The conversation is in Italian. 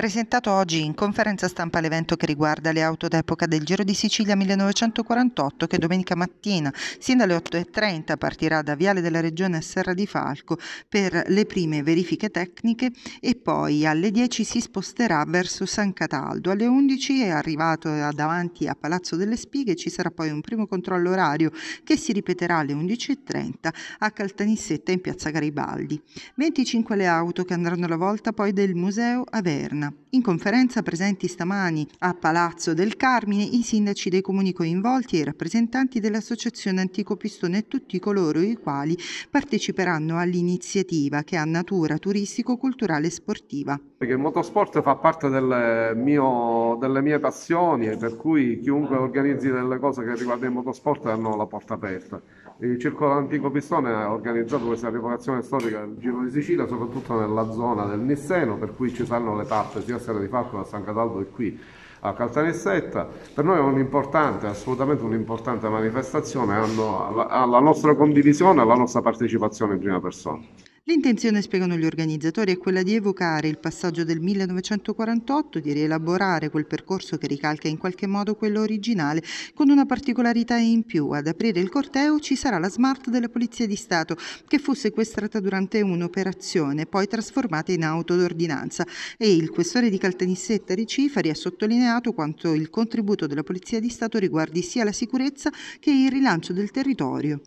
presentato oggi in conferenza stampa l'evento che riguarda le auto d'epoca del Giro di Sicilia 1948 che domenica mattina, sin dalle 8.30, partirà da Viale della Regione a Serra di Falco per le prime verifiche tecniche e poi alle 10 si sposterà verso San Cataldo. Alle 11 è arrivato davanti a Palazzo delle Spighe ci sarà poi un primo controllo orario che si ripeterà alle 11.30 a Caltanissetta in piazza Garibaldi. 25 le auto che andranno alla volta poi del Museo Averna. In conferenza presenti stamani a Palazzo del Carmine i sindaci dei comuni coinvolti e i rappresentanti dell'Associazione Antico Pistone e tutti coloro i quali parteciperanno all'iniziativa che ha natura turistico-culturale e sportiva. Perché il motorsport fa parte delle, mio, delle mie passioni e per cui chiunque organizzi delle cose che riguardano il motorsport hanno la porta aperta. Il Circolo Antico Pistone ha organizzato questa rivoluzione storica del Giro di Sicilia soprattutto nella zona del Nisseno per cui ci saranno le tappe Falconazzo, certo, sia a Serra di Falcon, a San Cataldo e qui a Caltanissetta. Per noi è un'importante, assolutamente un'importante manifestazione, hanno la, la nostra condivisione e la nostra partecipazione in prima persona. L'intenzione, spiegano gli organizzatori, è quella di evocare il passaggio del 1948, di rielaborare quel percorso che ricalca in qualche modo quello originale, con una particolarità in più. Ad aprire il corteo ci sarà la Smart della Polizia di Stato, che fu sequestrata durante un'operazione, poi trasformata in auto d'ordinanza. E il questore di Caltanissetta Ricifari ha sottolineato quanto il contributo della Polizia di Stato riguardi sia la sicurezza che il rilancio del territorio.